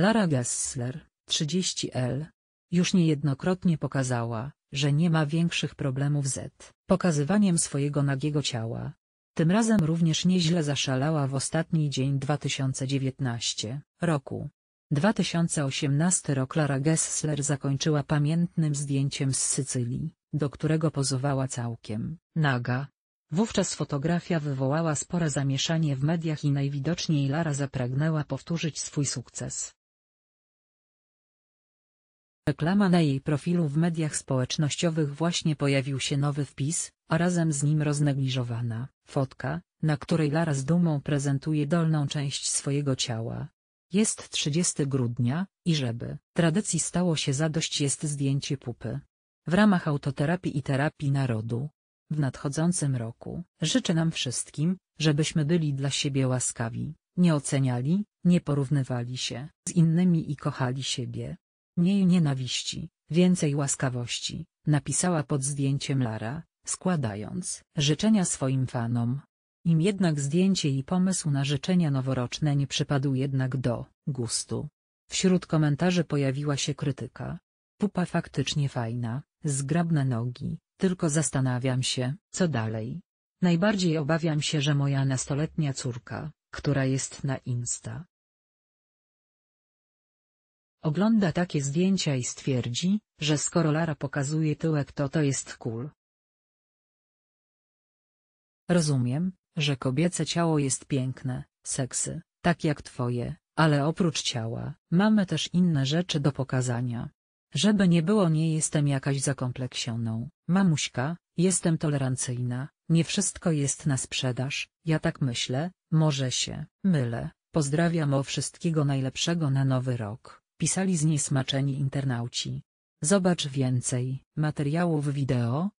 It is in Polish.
Lara Gessler, 30L, już niejednokrotnie pokazała, że nie ma większych problemów z pokazywaniem swojego nagiego ciała. Tym razem również nieźle zaszalała w ostatni dzień 2019 roku. 2018 rok Lara Gessler zakończyła pamiętnym zdjęciem z Sycylii, do którego pozowała całkiem naga. Wówczas fotografia wywołała spore zamieszanie w mediach i najwidoczniej Lara zapragnęła powtórzyć swój sukces reklama na jej profilu w mediach społecznościowych właśnie pojawił się nowy wpis, a razem z nim roznegliżowana fotka, na której Lara z dumą prezentuje dolną część swojego ciała. Jest 30 grudnia i żeby tradycji stało się zadość jest zdjęcie pupy. W ramach autoterapii i terapii narodu. W nadchodzącym roku życzę nam wszystkim, żebyśmy byli dla siebie łaskawi, nie oceniali, nie porównywali się z innymi i kochali siebie. Mniej nienawiści, więcej łaskawości, napisała pod zdjęciem Lara, składając życzenia swoim fanom. Im jednak zdjęcie i pomysł na życzenia noworoczne nie przypadł jednak do gustu. Wśród komentarzy pojawiła się krytyka. Pupa faktycznie fajna, zgrabne nogi, tylko zastanawiam się, co dalej. Najbardziej obawiam się, że moja nastoletnia córka, która jest na Insta, Ogląda takie zdjęcia i stwierdzi, że skoro Lara pokazuje tyłek to to jest cool. Rozumiem, że kobiece ciało jest piękne, seksy, tak jak twoje, ale oprócz ciała, mamy też inne rzeczy do pokazania. Żeby nie było nie jestem jakaś zakompleksioną, mamuśka, jestem tolerancyjna, nie wszystko jest na sprzedaż, ja tak myślę, może się mylę, pozdrawiam o wszystkiego najlepszego na nowy rok. Pisali zniesmaczeni internauci. Zobacz więcej materiałów wideo,